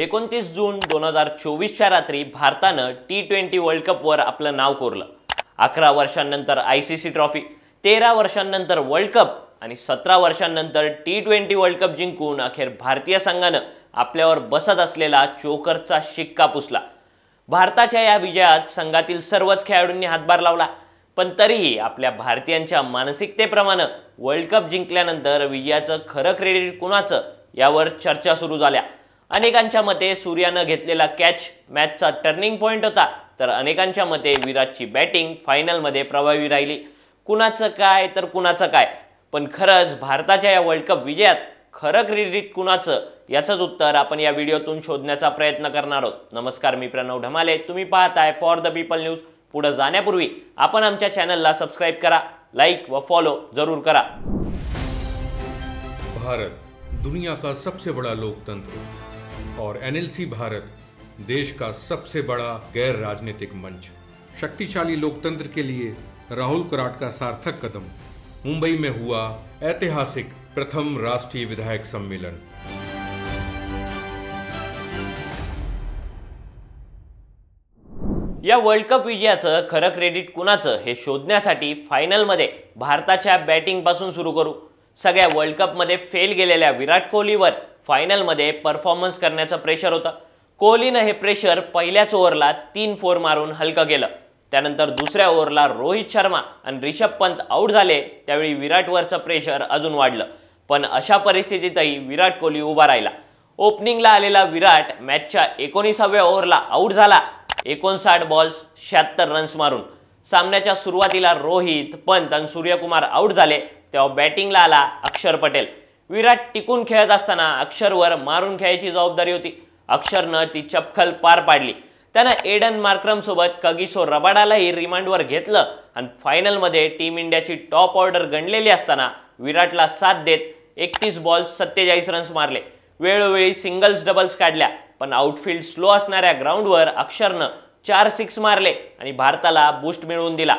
एकोणतीस जून दोन हजार चोवीसच्या रात्री भारतानं टी ट्वेंटी वर्ल्ड कपवर आपलं नाव कोरलं अकरा वर्षांनंतर आय सी सी ट्रॉफी तेरा वर्षांनंतर वर्ल्ड कप आणि सतरा वर्षांनंतर टी ट्वेंटी वर्ल्ड कप जिंकून अखेर भारतीय संघानं आपल्यावर बसत असलेला चोकरचा शिक्का पुसला भारताच्या या विजयात संघातील सर्वच खेळाडूंनी हातभार लावला पण तरीही आपल्या भारतीयांच्या मानसिकतेप्रमाणे वर्ल्ड कप जिंकल्यानंतर विजयाचं खरं क्रेडिट कुणाचं यावर चर्चा सुरू झाल्या अनेकांच्या मते सूर्यानं घेतलेला कॅच मॅचचा टर्निंग पॉईंट होता तर अनेकांच्या मते विराटची बॅटिंग फायनलमध्ये प्रभावी राहिली कुणाचं काय तर कुणाचं काय पण खरंच भारताच्या या वर्ल्ड कप विजयात खरं क्रेडिट कुणाचं याचंच उत्तर आपण या व्हिडिओतून शोधण्याचा प्रयत्न करणार आहोत नमस्कार मी प्रणव ढमाले तुम्ही पाहताय फॉर द पीपल न्यूज पुढे जाण्यापूर्वी आपण आमच्या चॅनलला सबस्क्राईब करा लाईक व फॉलो जरूर करा भारत दुनिया का सबसे बड़ा लोकतंत्र और एनएलसी भारत देश का सबसे बड़ा गैर राजनीतिक मंच शक्तिशाली लोकतंत्र के लिए राहुल कराट का सार्थक कदम मुंबई में हुआ ऐतिहासिक प्रथम राष्ट्रीय विधायक सम्मेलन या वर्ल्ड कप विजयाचं खरं क्रेडिट कुणाचं हे शोधण्यासाठी फायनलमध्ये भारताच्या बॅटिंगपासून सुरू करू सगळ्या वर्ल्ड कपमध्ये फेल गेलेल्या विराट कोहलीवर फायनलमध्ये परफॉर्मन्स करण्याचं प्रेशर होतं कोहलीनं हे प्रेशर पहिल्याच ओव्हरला तीन फोर मारून हलकं केलं त्यानंतर दुसऱ्या ओव्हरला रोहित शर्मा आणि रिषभ पंत आऊट झाले त्यावेळी विराटवरचं प्रेशर अजून वाढलं पण अशा परिस्थितीतही विराट कोहली उभा राहिला ओपनिंगला आलेला विराट मॅचच्या एकोणीसाव्या ओव्हरला आऊट झाला एकोणसाठ बॉल्स शहात्तर रन्स मारून सामन्याच्या सुरुवातीला रोहित पंत आणि सूर्यकुमार आऊट झाले तेव्हा बॅटिंगला आला अक्षर पटेल विराट टिकून खेळत असताना अक्षरवर मारून खेळायची जबाबदारी होती अक्षरनं ती चपखल पार पाडली त्यानं एडन मार्क्रमसोबत कगिसो रबाडालाही रिमांडवर घेतलं आणि फायनलमध्ये टीम इंडियाची टॉप ऑर्डर गणलेली असताना विराटला साथ देत एकतीस बॉल सत्तेचाळीस रन्स मारले वेळोवेळी सिंगल्स डबल्स काढल्या पण आउटफील्ड स्लो असणाऱ्या ग्राउंडवर अक्षरनं चार सिक्स मारले आणि भारताला बूस्ट मिळवून दिला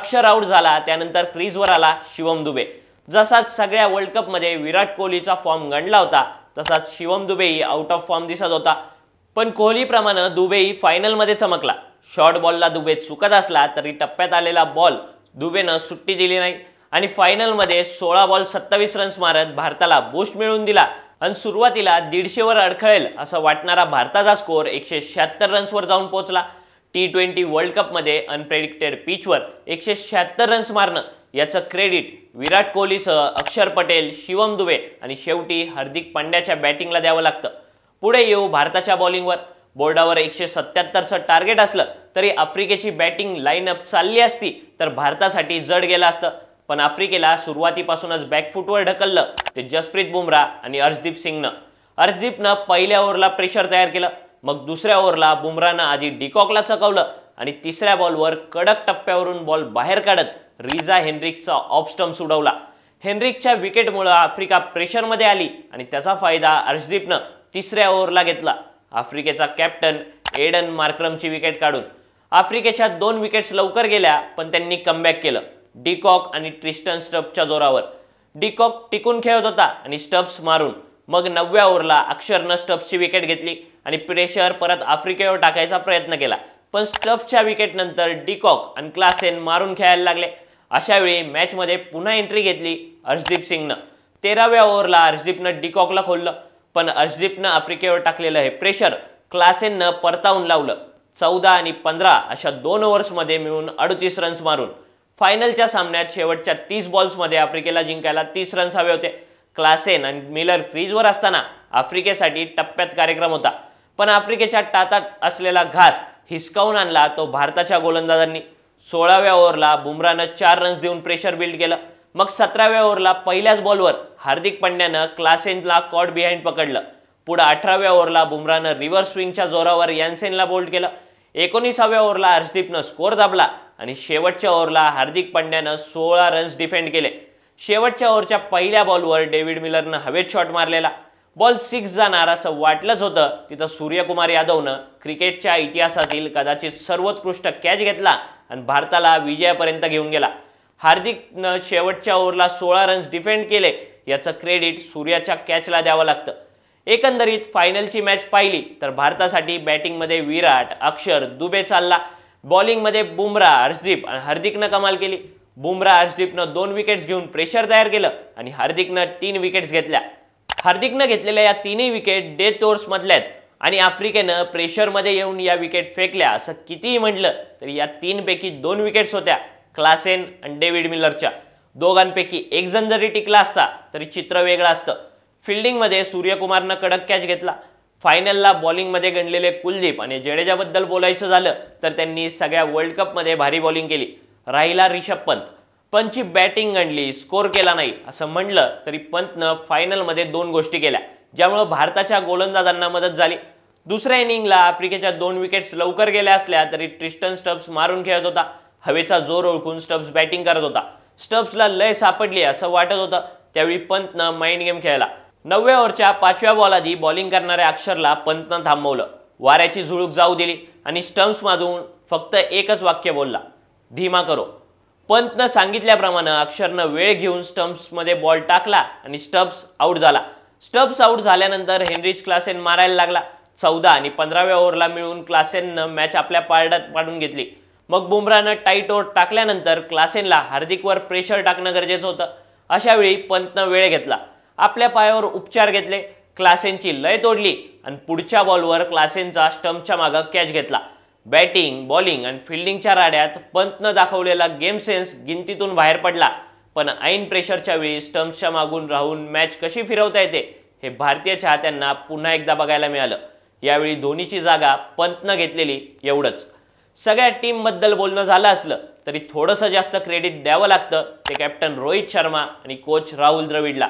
अक्षर आउट झाला त्यानंतर क्रीजवर आला शिवम दुबे जसाच सगळ्या वर्ल्ड कपमध्ये विराट कोहलीचा फॉर्म गणला होता तसाच शिवम दुबेही आउट ऑफ फॉर्म दिसत होता पण कोहलीप्रमाणे दुबेही फायनलमध्ये चमकला शॉर्ट बॉलला दुबे चुकत असला तरी टप्प्यात आलेला बॉल दुबेनं सुट्टी दिली नाही आणि फायनलमध्ये सोळा बॉल सत्तावीस रन्स मारत भारताला बूस्ट मिळवून दिला आणि सुरुवातीला दीडशेवर अडखळेल असं वाटणारा भारताचा स्कोअर एकशे शहात्तर रन्सवर जाऊन पोहोचला टी ट्वेंटी वर्ल्ड कपमध्ये अनप्रेडिक्टेड पिचवर एकशे शहात्तर रन्स मारणं याचं क्रेडिट विराट कोहलीसह अक्षर पटेल शिवम दुबे आणि शेवटी हार्दिक पांड्याच्या बॅटिंगला द्यावं लागतं पुढे येऊ भारताच्या बॉलिंगवर बोर्डावर एकशे सत्याहत्तरचं टार्गेट असलं तरी आफ्रिकेची बॅटिंग लाईनअप चालली असती तर भारतासाठी जड गेलं असतं पण आफ्रिकेला सुरुवातीपासूनच बॅकफुटवर ढकललं ते जसप्रीत बुमराह आणि अर्शदीप सिंगनं अर्शदीपनं पहिल्या ओव्हरला प्रेशर तयार केलं मग दुसऱ्या ओव्हरला बुमरानं आधी डिकॉकला चकवलं आणि तिसऱ्या बॉलवर कडक टप्प्यावरून बॉल बाहेर काढत रिझा हेनरिकचा ऑफस्टम्स उडवला हेनरिकच्या विकेटमुळं आफ्रिका प्रेशरमध्ये आली आणि त्याचा फायदा अर्शदीपनं तिसऱ्या ओव्हरला घेतला आफ्रिकेचा कॅप्टन एडन मार्करमची विकेट काढून आफ्रिकेच्या दोन विकेट्स लवकर गेल्या पण त्यांनी कमबॅक केलं डिकॉक आणि ट्रिस्टन स्टब्सच्या जोरावर डिकॉक टिकून खेळत होता आणि स्टब्स मारून मग नवव्या ओव्हरला अक्षरनं स्टब्सची विकेट घेतली आणि प्रेशर परत आफ्रिकेवर टाकायचा प्रयत्न केला पण स्टब्सच्या विकेटनंतर डिकॉक आणि क्लासेन मारून खेळायला लागले अशावेळी मॅचमध्ये पुन्हा एंट्री घेतली हर्षदीप सिंगनं तेराव्या ओव्हरला हर्षदीपनं डिकॉकला खोललं पण हर्षदीपनं आफ्रिकेवर टाकलेलं हे प्रेशर क्लासेननं परतावून लावलं चौदा आणि पंधरा अशा दोन ओव्हर्समध्ये मिळून अडतीस रन्स मारून फायनलच्या सामन्यात शेवटच्या तीस बॉल्समध्ये आफ्रिकेला जिंकायला तीस रन्स हवे होते क्लासेन आणि मिलर क्रीजवर असताना आफ्रिकेसाठी टप्प्यात कार्यक्रम होता पण आफ्रिकेच्या टातात असलेला घास हिसकावून आणला तो भारताच्या गोलंदाजांनी सोळाव्या ओव्हरला बुमरानं चार रन्स देऊन प्रेशर बिल्ड केलं मग सतराव्या ओव्हरला पहिल्याच बॉलवर हार्दिक पंड्यानं क्लासेनला कॉट बिहाइंड पकडलं पुढे अठराव्या ओव्हरला बुमरानं रिव्हर्स स्विंगच्या जोरावर यानसेनला बोल्ड केलं एकोणीसाव्या ओव्हरला हर्षदीपनं स्कोर दाबला आणि शेवटच्या ओव्हरला हार्दिक पांड्यानं सोळा रन्स डिफेंड केले शेवटच्या ओव्हरच्या पहिल्या बॉलवर डेव्हिड मिलरनं हवेत शॉट मारलेला बॉल सिक्स जाणार असं वाटलंच होतं तिथं सूर्यकुमार यादवनं क्रिकेटच्या इतिहासातील कदाचित सर्वोत्कृष्ट कॅच घेतला आणि भारताला विजयापर्यंत घेऊन गेला हार्दिकनं शेवटच्या ओव्हरला सोळा रन्स डिफेंड केले याचं क्रेडिट सूर्याच्या कॅचला द्यावं लागतं एकंदरीत फायनलची मॅच पाहिली तर भारतासाठी बॅटिंगमध्ये विराट अक्षर दुबे चालला बॉलिंगमध्ये बुमरा हर्षदीप आणि हार्दिकनं कमाल केली बुमरा हर्षदीपनं दोन विकेट्स घेऊन प्रेशर तयार केलं आणि हार्दिकनं तीन विकेट्स घेतल्या हार्दिकनं घेतलेल्या या तीनही विकेट डे तोर्समधल्या आहेत आणि आफ्रिकेनं प्रेशरमध्ये येऊन या विकेट फेकल्या असं कितीही म्हटलं तरी या तीनपैकी दोन विकेट्स होत्या क्लासेन आणि डेव्हिड मिलरच्या दोघांपैकी एक जण जरी टिकला असता तरी चित्र वेगळं असतं फिल्डिंगमध्ये सूर्यकुमारनं कडक कॅच घेतला फायनलला बॉलिंगमध्ये गणलेले कुलदीप आणि जडेजाबद्दल बोलायचं झालं तर त्यांनी सगळ्या वर्ल्ड कपमध्ये भारी बॉलिंग केली राहिला रिषभ पंत पंतची बॅटिंग गणली स्कोर केला नाही असं म्हणलं तरी पंतनं फायनलमध्ये दोन गोष्टी केल्या ज्यामुळं भारताच्या गोलंदाजांना मदत झाली दुसऱ्या इनिंगला आफ्रिकेच्या दोन विकेट्स लवकर गेल्या असल्या तरी ट्रिस्टन स्टब्स मारून खेळत होता हवेचा जोर ओळखून स्टब्स बॅटिंग करत होता स्टब्सला लय सापडली असं वाटत होतं त्यावेळी पंतनं माइंड गेम खेळला नवव्या ओव्हरच्या पाचव्या बॉल आधी बॉलिंग करणाऱ्या अक्षरला पंतनं थांबवलं वाऱ्याची झुळूक जाऊ दिली आणि स्टम्प्स माजून फक्त एकच वाक्य बोलला धीमा करो पंतनं सांगितल्याप्रमाणे अक्षरनं वेळ घेऊन स्टम्प्समध्ये बॉल टाकला आणि स्टब्स आऊट झाला स्टब्स आउट झाल्यानंतर हेनरीच क्लासेन मारायला लागला चौदा आणि पंधराव्या ओव्हरला मिळून क्लासेननं मॅच आपल्या पारड्यात पाडून घेतली मग बुमरानं टाईट ओव्हर टाकल्यानंतर क्लासेनला हार्दिकवर प्रेशर टाकणं गरजेचं होतं अशावेळी पंतनं वेळ घेतला आपल्या पायावर उपचार घेतले क्लासेनची लय तोडली आणि पुढच्या बॉलवर क्लासेनचा स्टम्पच्या मागं कॅच घेतला बॅटिंग बॉलिंग आणि फिल्डिंगच्या राड्यात पंतनं दाखवलेला गेम सेन्स गिंतीतून बाहेर पडला पण ऐन प्रेशरच्या वेळी स्टम्प्सच्या मागून राहून मॅच कशी फिरवता येते हे भारतीय चाहत्यांना पुन्हा एकदा बघायला मिळालं यावेळी धोनीची जागा पंतनं घेतलेली एवढंच सगळ्या टीमबद्दल बोलणं झालं असलं तरी थोडंसं जास्त क्रेडिट द्यावं लागतं ते कॅप्टन रोहित शर्मा आणि कोच राहुल द्रविडला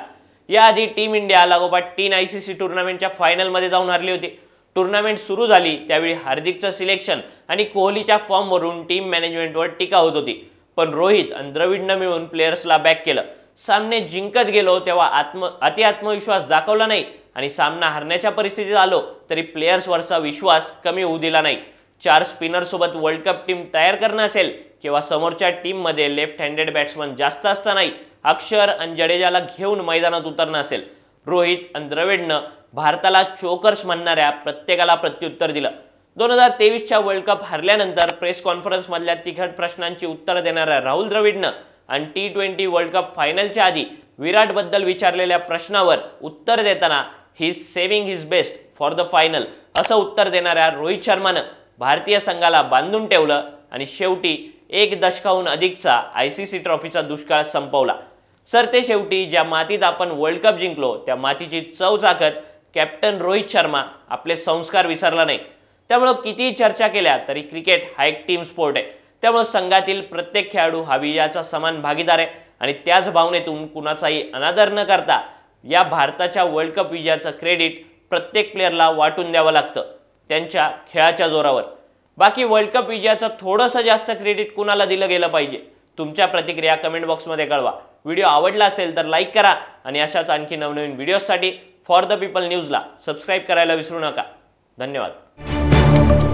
याआधी टीम इंडिया लागोपाठ तीन आय सी सी टुर्नामेंटच्या फायनलमध्ये जाऊन हरली होती टुर्नामेंट सुरू झाली त्यावेळी हार्दिकचं सिलेक्शन आणि कोहलीच्या फॉर्मवरून टीम मॅनेजमेंटवर टीका होत होती पण रोहित आणि द्रविडनं मिळून प्लेयर्सला बॅक केलं सामने जिंकत गेलो तेव्हा आत्म अति आत्मविश्वास दाखवला नाही आणि सामना हरण्याच्या परिस्थितीत आलो तरी प्लेयर्सवरचा विश्वास कमी होऊ दिला नाही चार स्पिनरसोबत वर्ल्ड कप टीम तयार करणं असेल किंवा समोरच्या टीममध्ये लेफ्ट हँडेड बॅट्समन जास्त नाही अक्षर आणि जडेजाला घेऊन मैदानात उतरणं असेल रोहित आणि द्रविडनं भारताला चोकर्स म्हणणाऱ्या प्रत्येकाला प्रत्युत्तर दिलं दोन हजार तेवीसच्या वर्ल्ड कप हरल्यानंतर प्रेस कॉन्फरन्समधल्या तिखट प्रश्नांची उत्तरं देणाऱ्या राहुल द्रविडनं आणि टी ट्वेंटी वर्ल्ड कप फायनलच्या आधी विराटबद्दल विचारलेल्या प्रश्नावर उत्तर देताना he saving his best for the final असं उत्तर देणाऱ्या रोहित शर्मानं भारतीय संघाला बांधून ठेवलं आणि शेवटी एक दशकाहून अधिकचा आय सी सी ट्रॉफीचा दुष्काळ संपवला सर ते शेवटी ज्या मातीत आपण वर्ल्ड कप जिंकलो त्या मातीची चव चाकत कॅप्टन रोहित शर्मा आपले संस्कार विसरला नाही त्यामुळं कितीही चर्चा केल्या तरी क्रिकेट हा एक टीम स्पोर्ट आहे त्यामुळं संघातील प्रत्येक खेळाडू हा विजयाचा समान भागीदार आहे आणि त्याच भावनेतून कुणाचाही अनादर न करता या भारताच्या वर्ल्ड कप विजयाचं क्रेडिट प्रत्येक प्लेअरला वाटून द्यावं लागतं त्यांच्या खेळाच्या जोरावर बाकी वर्ल्ड कप विजयाचं थोडंसं जास्त क्रेडिट कुणाला दिलं गेलं पाहिजे तुमच्या प्रतिक्रिया कमेंट बॉक्समध्ये कळवा व्हिडिओ आवडला असेल तर लाईक करा आणि अशाच आणखी नवनवीन व्हिडिओसाठी फॉर द पीपल न्यूजला सबस्क्राईब करायला विसरू नका धन्यवाद Thank you.